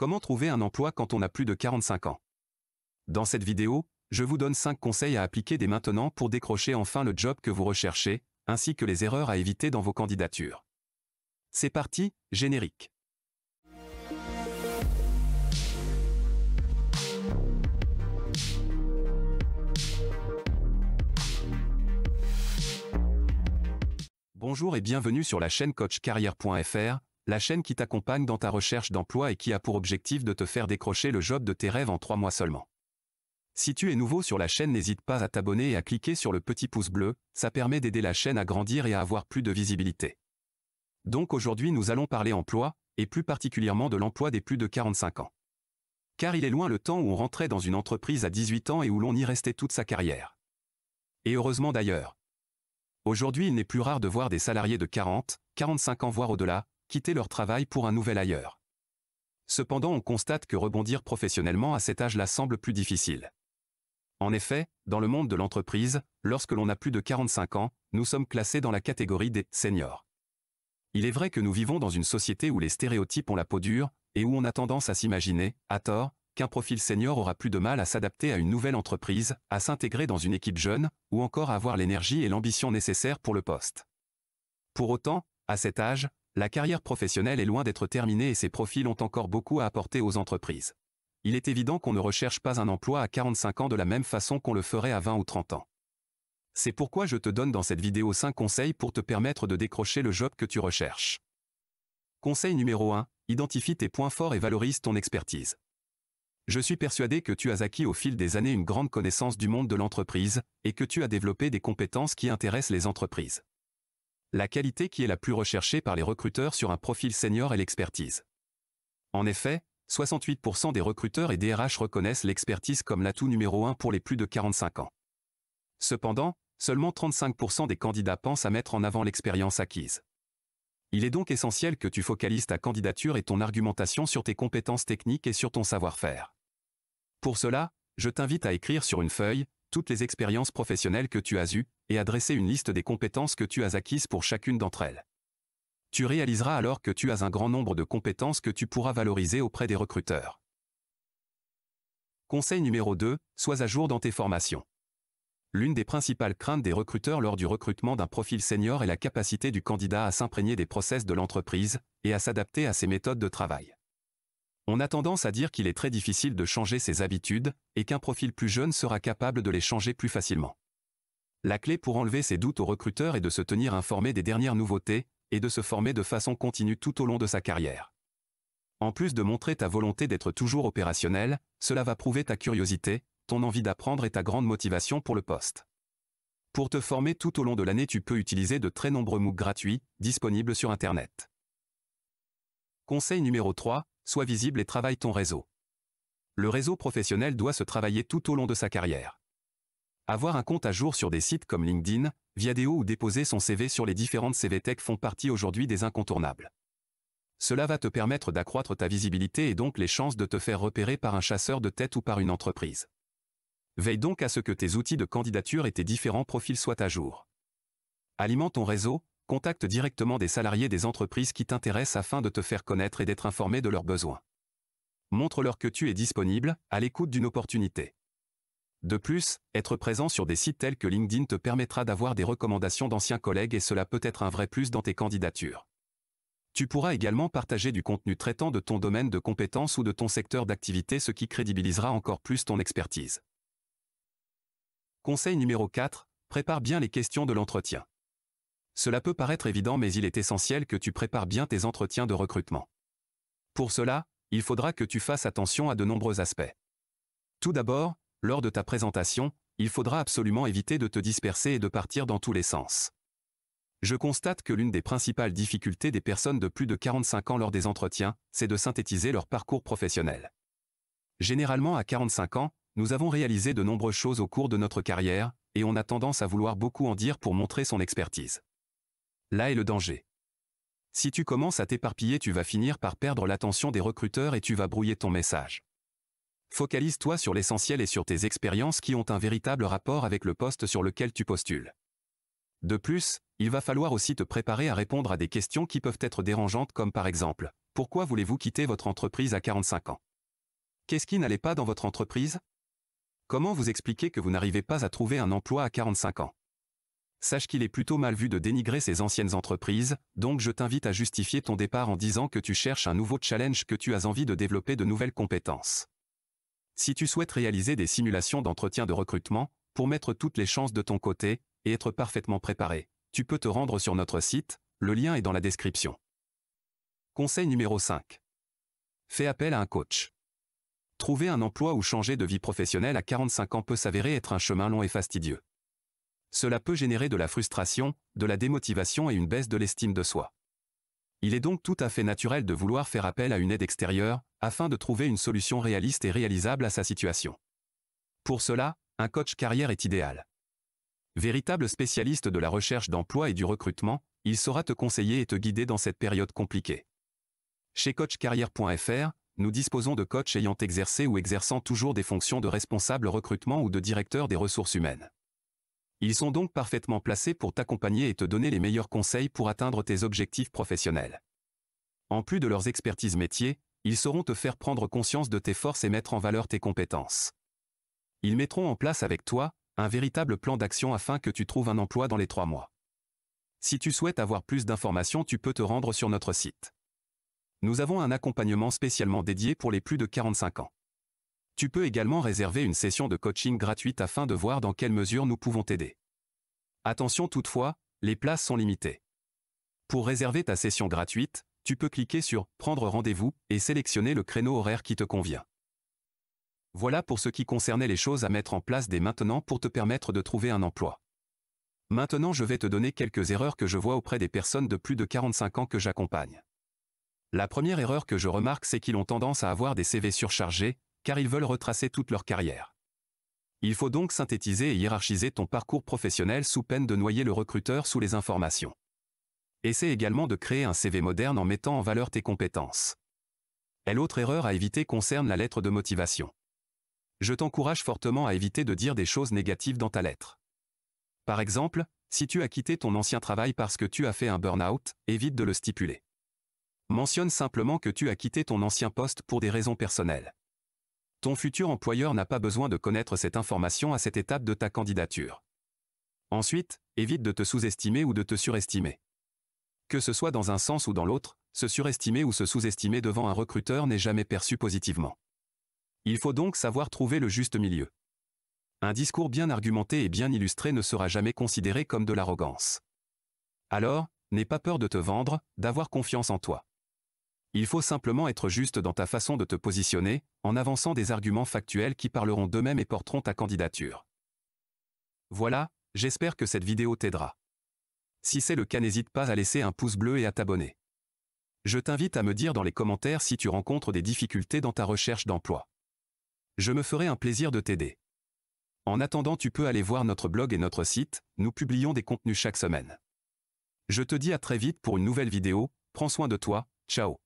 Comment trouver un emploi quand on a plus de 45 ans Dans cette vidéo, je vous donne 5 conseils à appliquer dès maintenant pour décrocher enfin le job que vous recherchez, ainsi que les erreurs à éviter dans vos candidatures. C'est parti, générique. Bonjour et bienvenue sur la chaîne coachcarrière.fr, la chaîne qui t'accompagne dans ta recherche d'emploi et qui a pour objectif de te faire décrocher le job de tes rêves en trois mois seulement. Si tu es nouveau sur la chaîne, n'hésite pas à t'abonner et à cliquer sur le petit pouce bleu, ça permet d'aider la chaîne à grandir et à avoir plus de visibilité. Donc aujourd'hui nous allons parler emploi, et plus particulièrement de l'emploi des plus de 45 ans. Car il est loin le temps où on rentrait dans une entreprise à 18 ans et où l'on y restait toute sa carrière. Et heureusement d'ailleurs. Aujourd'hui il n'est plus rare de voir des salariés de 40, 45 ans voire au-delà, quitter leur travail pour un nouvel ailleurs. Cependant, on constate que rebondir professionnellement à cet âge-là semble plus difficile. En effet, dans le monde de l'entreprise, lorsque l'on a plus de 45 ans, nous sommes classés dans la catégorie des seniors. Il est vrai que nous vivons dans une société où les stéréotypes ont la peau dure, et où on a tendance à s'imaginer, à tort, qu'un profil senior aura plus de mal à s'adapter à une nouvelle entreprise, à s'intégrer dans une équipe jeune, ou encore à avoir l'énergie et l'ambition nécessaires pour le poste. Pour autant, à cet âge, la carrière professionnelle est loin d'être terminée et ses profils ont encore beaucoup à apporter aux entreprises. Il est évident qu'on ne recherche pas un emploi à 45 ans de la même façon qu'on le ferait à 20 ou 30 ans. C'est pourquoi je te donne dans cette vidéo 5 conseils pour te permettre de décrocher le job que tu recherches. Conseil numéro 1. Identifie tes points forts et valorise ton expertise. Je suis persuadé que tu as acquis au fil des années une grande connaissance du monde de l'entreprise, et que tu as développé des compétences qui intéressent les entreprises la qualité qui est la plus recherchée par les recruteurs sur un profil senior est l'expertise. En effet, 68% des recruteurs et DRH reconnaissent l'expertise comme l'atout numéro 1 pour les plus de 45 ans. Cependant, seulement 35% des candidats pensent à mettre en avant l'expérience acquise. Il est donc essentiel que tu focalises ta candidature et ton argumentation sur tes compétences techniques et sur ton savoir-faire. Pour cela, je t'invite à écrire sur une feuille toutes les expériences professionnelles que tu as eues, et à une liste des compétences que tu as acquises pour chacune d'entre elles. Tu réaliseras alors que tu as un grand nombre de compétences que tu pourras valoriser auprès des recruteurs. Conseil numéro 2, sois à jour dans tes formations. L'une des principales craintes des recruteurs lors du recrutement d'un profil senior est la capacité du candidat à s'imprégner des process de l'entreprise et à s'adapter à ses méthodes de travail. On a tendance à dire qu'il est très difficile de changer ses habitudes et qu'un profil plus jeune sera capable de les changer plus facilement. La clé pour enlever ses doutes aux recruteurs est de se tenir informé des dernières nouveautés, et de se former de façon continue tout au long de sa carrière. En plus de montrer ta volonté d'être toujours opérationnel, cela va prouver ta curiosité, ton envie d'apprendre et ta grande motivation pour le poste. Pour te former tout au long de l'année, tu peux utiliser de très nombreux MOOC gratuits, disponibles sur Internet. Conseil numéro 3, sois visible et travaille ton réseau. Le réseau professionnel doit se travailler tout au long de sa carrière. Avoir un compte à jour sur des sites comme LinkedIn, Viadeo ou déposer son CV sur les différentes CVTech font partie aujourd'hui des incontournables. Cela va te permettre d'accroître ta visibilité et donc les chances de te faire repérer par un chasseur de tête ou par une entreprise. Veille donc à ce que tes outils de candidature et tes différents profils soient à jour. Alimente ton réseau, contacte directement des salariés des entreprises qui t'intéressent afin de te faire connaître et d'être informé de leurs besoins. Montre-leur que tu es disponible, à l'écoute d'une opportunité. De plus, être présent sur des sites tels que LinkedIn te permettra d'avoir des recommandations d'anciens collègues et cela peut être un vrai plus dans tes candidatures. Tu pourras également partager du contenu traitant de ton domaine de compétences ou de ton secteur d'activité ce qui crédibilisera encore plus ton expertise. Conseil numéro 4. Prépare bien les questions de l'entretien. Cela peut paraître évident mais il est essentiel que tu prépares bien tes entretiens de recrutement. Pour cela, il faudra que tu fasses attention à de nombreux aspects. Tout d'abord, lors de ta présentation, il faudra absolument éviter de te disperser et de partir dans tous les sens. Je constate que l'une des principales difficultés des personnes de plus de 45 ans lors des entretiens, c'est de synthétiser leur parcours professionnel. Généralement à 45 ans, nous avons réalisé de nombreuses choses au cours de notre carrière, et on a tendance à vouloir beaucoup en dire pour montrer son expertise. Là est le danger. Si tu commences à t'éparpiller, tu vas finir par perdre l'attention des recruteurs et tu vas brouiller ton message. Focalise-toi sur l'essentiel et sur tes expériences qui ont un véritable rapport avec le poste sur lequel tu postules. De plus, il va falloir aussi te préparer à répondre à des questions qui peuvent être dérangeantes comme par exemple, pourquoi voulez-vous quitter votre entreprise à 45 ans Qu'est-ce qui n'allait pas dans votre entreprise Comment vous expliquer que vous n'arrivez pas à trouver un emploi à 45 ans Sache qu'il est plutôt mal vu de dénigrer ces anciennes entreprises, donc je t'invite à justifier ton départ en disant que tu cherches un nouveau challenge que tu as envie de développer de nouvelles compétences. Si tu souhaites réaliser des simulations d'entretien de recrutement, pour mettre toutes les chances de ton côté, et être parfaitement préparé, tu peux te rendre sur notre site, le lien est dans la description. Conseil numéro 5. Fais appel à un coach. Trouver un emploi ou changer de vie professionnelle à 45 ans peut s'avérer être un chemin long et fastidieux. Cela peut générer de la frustration, de la démotivation et une baisse de l'estime de soi. Il est donc tout à fait naturel de vouloir faire appel à une aide extérieure, afin de trouver une solution réaliste et réalisable à sa situation. Pour cela, un coach carrière est idéal. Véritable spécialiste de la recherche d'emploi et du recrutement, il saura te conseiller et te guider dans cette période compliquée. Chez coachcarrière.fr, nous disposons de coachs ayant exercé ou exerçant toujours des fonctions de responsable recrutement ou de directeur des ressources humaines. Ils sont donc parfaitement placés pour t'accompagner et te donner les meilleurs conseils pour atteindre tes objectifs professionnels. En plus de leurs expertises métiers, ils sauront te faire prendre conscience de tes forces et mettre en valeur tes compétences. Ils mettront en place avec toi un véritable plan d'action afin que tu trouves un emploi dans les trois mois. Si tu souhaites avoir plus d'informations, tu peux te rendre sur notre site. Nous avons un accompagnement spécialement dédié pour les plus de 45 ans. Tu peux également réserver une session de coaching gratuite afin de voir dans quelle mesure nous pouvons t'aider. Attention toutefois, les places sont limitées. Pour réserver ta session gratuite, tu peux cliquer sur « Prendre rendez-vous » et sélectionner le créneau horaire qui te convient. Voilà pour ce qui concernait les choses à mettre en place dès maintenant pour te permettre de trouver un emploi. Maintenant je vais te donner quelques erreurs que je vois auprès des personnes de plus de 45 ans que j'accompagne. La première erreur que je remarque c'est qu'ils ont tendance à avoir des CV surchargés, car ils veulent retracer toute leur carrière. Il faut donc synthétiser et hiérarchiser ton parcours professionnel sous peine de noyer le recruteur sous les informations. Essaie également de créer un CV moderne en mettant en valeur tes compétences. l'autre erreur à éviter concerne la lettre de motivation. Je t'encourage fortement à éviter de dire des choses négatives dans ta lettre. Par exemple, si tu as quitté ton ancien travail parce que tu as fait un burn-out, évite de le stipuler. Mentionne simplement que tu as quitté ton ancien poste pour des raisons personnelles. Ton futur employeur n'a pas besoin de connaître cette information à cette étape de ta candidature. Ensuite, évite de te sous-estimer ou de te surestimer. Que ce soit dans un sens ou dans l'autre, se surestimer ou se sous-estimer devant un recruteur n'est jamais perçu positivement. Il faut donc savoir trouver le juste milieu. Un discours bien argumenté et bien illustré ne sera jamais considéré comme de l'arrogance. Alors, n'aie pas peur de te vendre, d'avoir confiance en toi. Il faut simplement être juste dans ta façon de te positionner, en avançant des arguments factuels qui parleront d'eux-mêmes et porteront ta candidature. Voilà, j'espère que cette vidéo t'aidera. Si c'est le cas n'hésite pas à laisser un pouce bleu et à t'abonner. Je t'invite à me dire dans les commentaires si tu rencontres des difficultés dans ta recherche d'emploi. Je me ferai un plaisir de t'aider. En attendant tu peux aller voir notre blog et notre site, nous publions des contenus chaque semaine. Je te dis à très vite pour une nouvelle vidéo, prends soin de toi, ciao